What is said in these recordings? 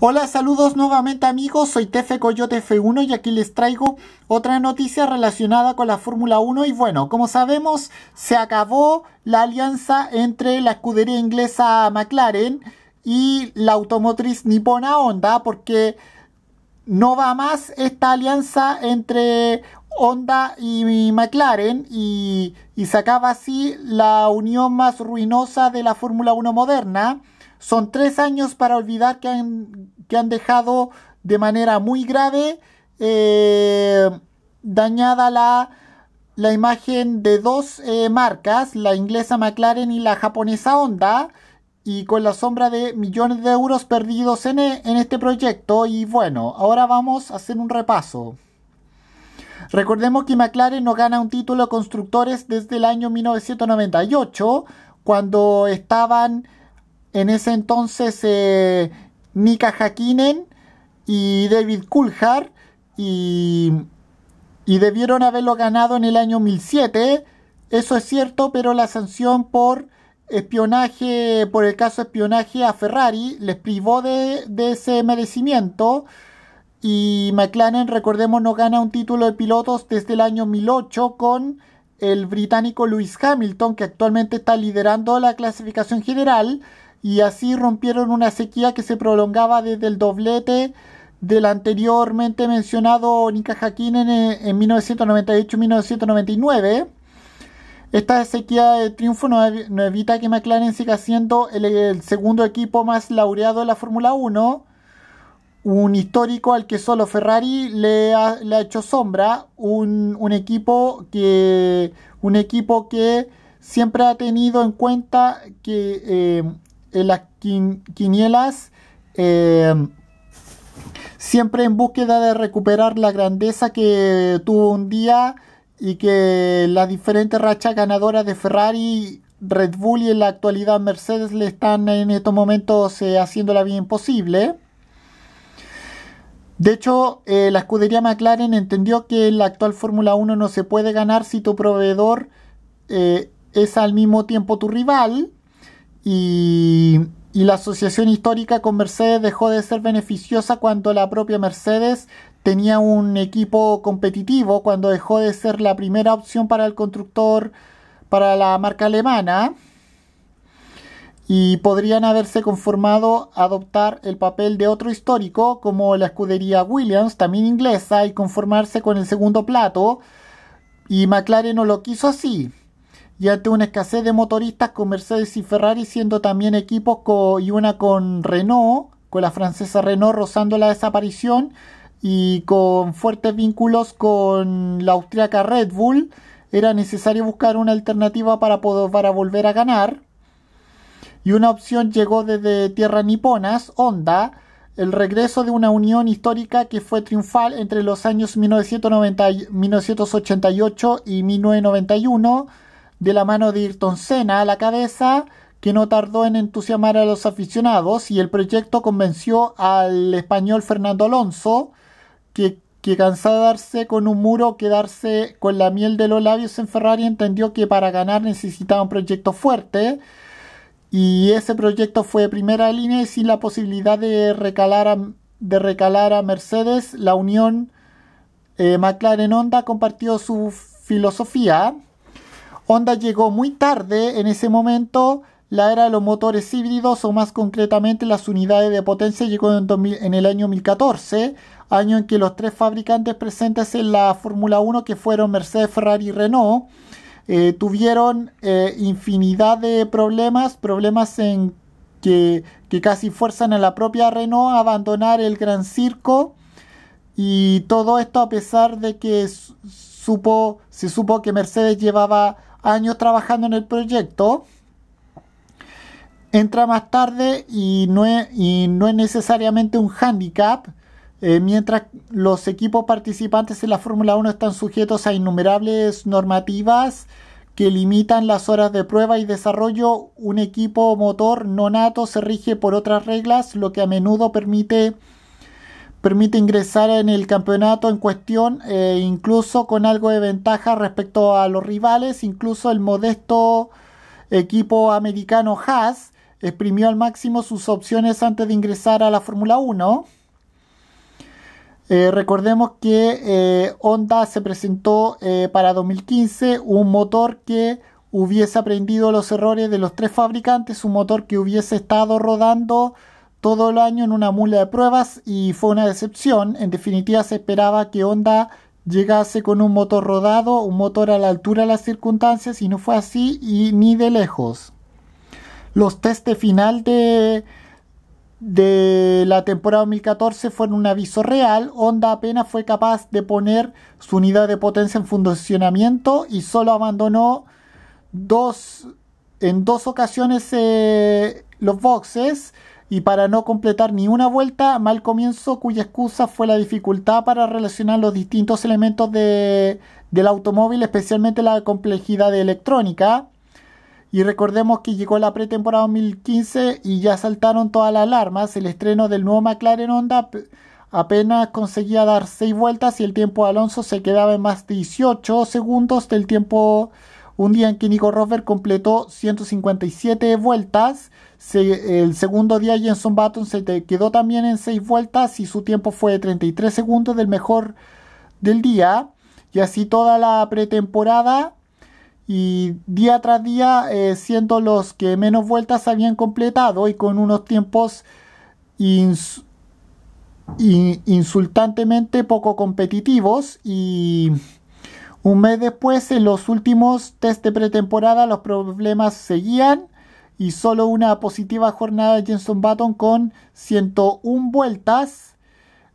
Hola, saludos nuevamente amigos, soy Tefe Coyote F1 y aquí les traigo otra noticia relacionada con la Fórmula 1 y bueno, como sabemos se acabó la alianza entre la escudería inglesa McLaren y la automotriz nipona Honda porque no va más esta alianza entre Honda y McLaren y, y se acaba así la unión más ruinosa de la Fórmula 1 moderna. Son tres años para olvidar que han, que han dejado de manera muy grave eh, dañada la, la, imagen de dos eh, marcas, la inglesa McLaren y la japonesa Honda, y con la sombra de millones de euros perdidos en, e, en este proyecto. Y bueno, ahora vamos a hacer un repaso. Recordemos que McLaren no gana un título de constructores desde el año 1998, cuando estaban en ese entonces, Nika eh, Mika y David Coulthard y, debieron haberlo ganado en el año 2007. Eso es cierto, pero la sanción por espionaje, por el caso espionaje a Ferrari, les privó de, de, ese merecimiento. Y McLaren, recordemos, no gana un título de pilotos desde el año 2008 con el británico Lewis Hamilton, que actualmente está liderando la clasificación general y así rompieron una sequía que se prolongaba desde el doblete del anteriormente mencionado Nika Hakkinen en, eh, en 1998-1999. Esta sequía de triunfo no, evita que McLaren siga siendo el, segundo equipo más laureado de la Fórmula 1, un histórico al que solo Ferrari le ha, hecho sombra, un, equipo que, un equipo que siempre ha tenido en cuenta que eh, en las quinielas em, siempre en búsqueda de recuperar la grandeza que tuvo un día y que la diferente racha ganadora de Ferrari, Red Bull y en la actualidad Mercedes le están en estos momentos eh, haciendo la bien imposible. De hecho, eh, la escudería McLaren entendió que en la actual Fórmula 1 no se puede ganar si tu proveedor eh, es al mismo tiempo tu rival. Y, la asociación histórica con Mercedes dejó de ser beneficiosa cuando la propia Mercedes tenía un equipo competitivo, cuando dejó de ser la primera opción para el constructor, para la marca alemana y podrían haberse conformado a adoptar el papel de otro histórico como la escudería Williams, también inglesa, y conformarse con el segundo plato. Y McLaren no lo quiso así y ante una escasez de motoristas con Mercedes y Ferrari siendo también equipos y una con Renault, con la francesa Renault rozando la desaparición y con fuertes vínculos con la austríaca Red Bull, era necesario buscar una alternativa para, poder, volver a ganar. Y una opción llegó desde tierra niponas, Honda, el regreso de una unión histórica que fue triunfal entre los años 1990, 1988 y 1991 de la mano de Ayrton Senna a la cabeza, que no tardó en entusiasmar a los aficionados y el proyecto convenció al español Fernando Alonso, que, que cansado de darse con un muro, quedarse con la miel de los labios en Ferrari, entendió que para ganar necesitaba un proyecto fuerte. Y ese proyecto fue de primera línea y sin la posibilidad de recalar a, de recalar a Mercedes, la unión eh, McLaren-Honda compartió su filosofía Honda llegó muy tarde en ese momento. La era de los motores híbridos, o más concretamente las unidades de potencia, llegó en, el año 2014, año en que los tres fabricantes presentes en la Fórmula 1, que fueron Mercedes, Ferrari y Renault, eh, tuvieron eh, infinidad de problemas, problemas en que, que casi fuerzan a la propia Renault a abandonar el gran circo. Y todo esto a pesar de que supo, se supo que Mercedes llevaba años trabajando en el proyecto, entra más tarde y no es, y no es necesariamente un hándicap, eh, mientras los equipos participantes en la Fórmula 1 están sujetos a innumerables normativas que limitan las horas de prueba y desarrollo, un equipo motor no nato se rige por otras reglas, lo que a menudo permite permite ingresar en el campeonato en cuestión, eh, incluso con algo de ventaja respecto a los rivales, incluso el modesto equipo americano Haas exprimió al máximo sus opciones antes de ingresar a la Fórmula 1. Eh, recordemos que eh, Honda se presentó para 2015 un motor que hubiese aprendido los errores de los tres fabricantes, un motor que hubiese estado rodando todo el año en una mula de pruebas y fue una decepción. En definitiva se esperaba que Honda llegase con un motor rodado, un motor a la altura de las circunstancias y no fue así y ni de lejos. Los test final de, de la temporada 2014 fueron un aviso real. Honda apenas fue capaz de poner su unidad de potencia en funcionamiento y solo abandonó dos, en dos ocasiones eh, los boxes y para no completar ni una vuelta, mal comienzo cuya excusa fue la dificultad para relacionar los distintos elementos de, del automóvil, especialmente la complejidad de electrónica. Y recordemos que llegó la pretemporada 2015 y ya saltaron todas las alarmas. El estreno del nuevo McLaren Honda apenas conseguía dar 6 vueltas y el tiempo de Alonso se quedaba en más de 18 segundos del tiempo un día en que Nico Rosberg completó 157 vueltas. el segundo día Jenson Button se quedó también en 6 vueltas y su tiempo fue de 33 segundos del mejor del día. Y así toda la pretemporada y día tras día eh, siendo los que menos vueltas habían completado y con unos tiempos insultantemente poco competitivos y un mes después, en los últimos test de pretemporada, los problemas seguían y solo una positiva jornada de Jenson Button con 101 vueltas,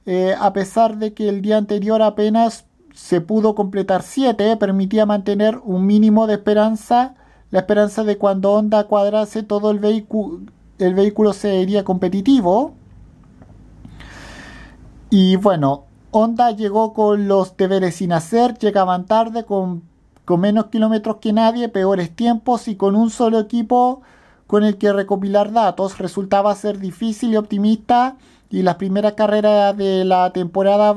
eh, a pesar de que el día anterior apenas se pudo completar 7, permitía mantener un mínimo de esperanza, la esperanza de cuando Honda cuadrase todo el, vehículo el vehículo sería competitivo. Y bueno, Honda llegó con los deberes sin hacer, llegaban tarde, con, menos kilómetros que nadie, peores tiempos y con un solo equipo con el que recopilar datos. Resultaba ser difícil y optimista y las primeras carreras de la temporada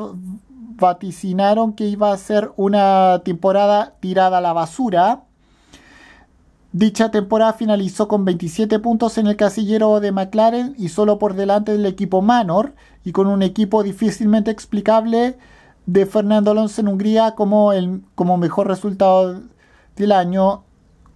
vaticinaron que iba a ser una temporada tirada a la basura. Dicha temporada finalizó con 27 puntos en el casillero de McLaren y solo por delante del equipo Manor y con un equipo difícilmente explicable de Fernando Alonso en Hungría como, el, como mejor resultado del año.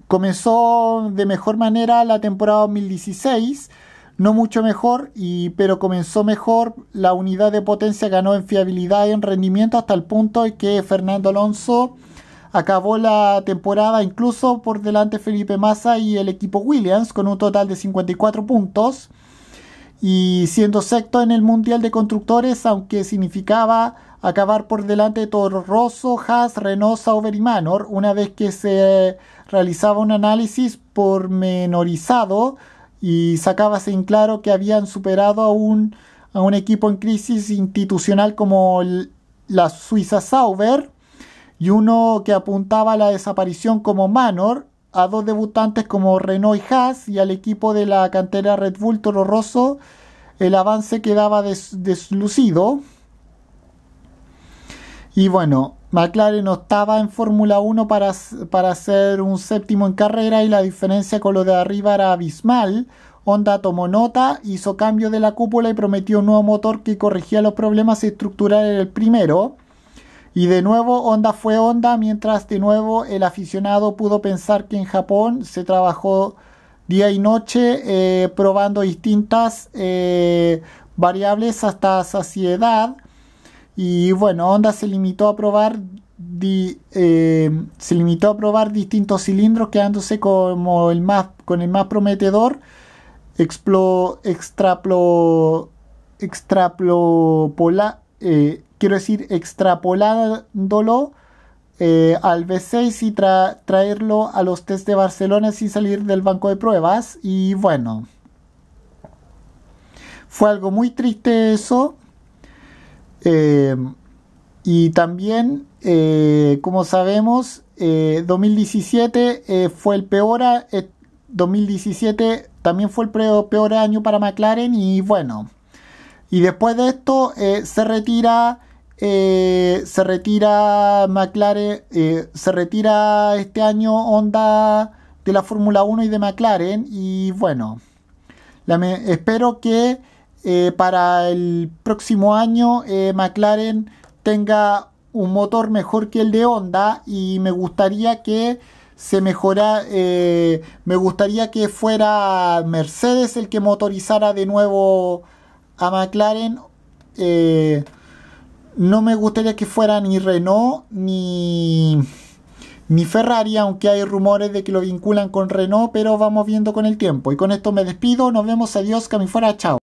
Comenzó de mejor manera la temporada 2016, no mucho mejor, y, pero comenzó mejor. La unidad de potencia ganó en fiabilidad y en rendimiento hasta el punto de que Fernando Alonso acabó la temporada incluso por delante Felipe Massa y el equipo Williams con un total de 54 puntos y siendo sexto en el Mundial de Constructores, aunque significaba acabar por delante de Toro Rosso, Haas, Renault, Sauber y Manor, una vez que se realizaba un análisis pormenorizado y sacaba sin claro que habían superado a un, a un equipo en crisis institucional como la Suiza Sauber y uno que apuntaba a la desaparición como Manor a dos debutantes como Renault y Haas y al equipo de la cantera Red Bull Toro Rosso el avance quedaba deslucido. Y bueno, McLaren no estaba en Fórmula 1 para, para ser un séptimo en carrera y la diferencia con lo de arriba era abismal. Honda tomó nota, hizo cambio de la cúpula y prometió un nuevo motor que corregía los problemas estructurales del primero. Y de nuevo, onda fue onda, mientras de nuevo el aficionado pudo pensar que en Japón se trabajó día y noche eh, probando distintas eh, variables hasta saciedad. Y bueno, Onda se limitó a probar eh, se limitó a probar distintos cilindros, quedándose como el más, con el más prometedor. Explo, extraplo, quiero decir, extrapolándolo eh, al B6 y traerlo a los test de Barcelona sin salir del banco de pruebas. Y bueno, fue algo muy triste eso. Em, y también, eh, como sabemos, 2017 eh, fue el peor. 2017 también fue el peor año para McLaren y bueno. Y después de esto se retira eh, se retira McLaren, eh, se retira este año Honda de la Fórmula 1 y de McLaren. Y bueno, espero que eh, para el próximo año McLaren tenga un motor mejor que el de Honda y me gustaría que se mejora me gustaría que fuera Mercedes el que motorizara de nuevo a McLaren no me gustaría que fuera ni Renault ni, Ferrari, aunque hay rumores de que lo vinculan con Renault, pero vamos viendo con el tiempo. Y con esto me despido, nos vemos, adiós, que fuera, chao.